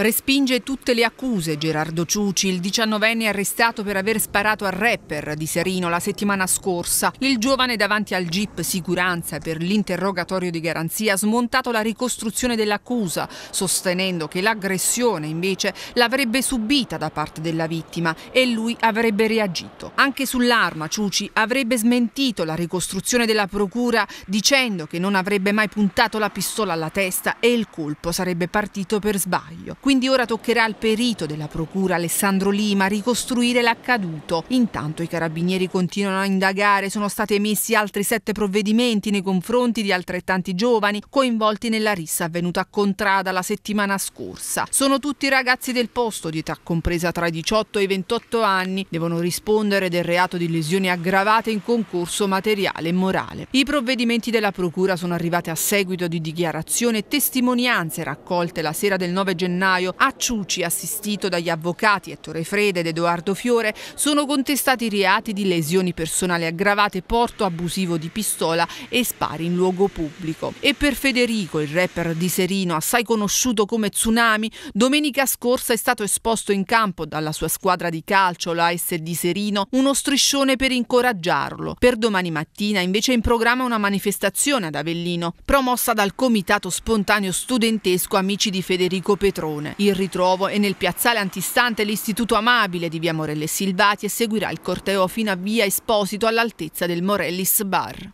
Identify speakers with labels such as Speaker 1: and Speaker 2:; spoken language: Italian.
Speaker 1: Respinge tutte le accuse Gerardo Ciuci, il 19enne arrestato per aver sparato al rapper di Serino la settimana scorsa. Il giovane davanti al GIP Sicurezza per l'interrogatorio di garanzia ha smontato la ricostruzione dell'accusa, sostenendo che l'aggressione invece l'avrebbe subita da parte della vittima e lui avrebbe reagito. Anche sull'arma Ciuci avrebbe smentito la ricostruzione della procura dicendo che non avrebbe mai puntato la pistola alla testa e il colpo sarebbe partito per sbaglio. Quindi ora toccherà al perito della procura Alessandro Lima ricostruire l'accaduto. Intanto i carabinieri continuano a indagare, sono stati emessi altri sette provvedimenti nei confronti di altrettanti giovani coinvolti nella rissa avvenuta a Contrada la settimana scorsa. Sono tutti ragazzi del posto di età compresa tra i 18 e i 28 anni, devono rispondere del reato di lesioni aggravate in concorso materiale e morale. I provvedimenti della procura sono arrivati a seguito di dichiarazioni e testimonianze raccolte la sera del 9 gennaio gennaio, Acciucci, assistito dagli avvocati Ettore Frede ed Edoardo Fiore, sono contestati reati di lesioni personali aggravate, porto abusivo di pistola e spari in luogo pubblico. E per Federico, il rapper di Serino, assai conosciuto come Tsunami, domenica scorsa è stato esposto in campo dalla sua squadra di calcio, la S di Serino, uno striscione per incoraggiarlo. Per domani mattina invece è in programma una manifestazione ad Avellino, promossa dal Comitato Spontaneo Studentesco Amici di Federico Petroni. Leone. Il ritrovo è nel piazzale antistante l'Istituto Amabile di via Morelle Silvati e seguirà il corteo fino a via Esposito all'altezza del Morellis Bar.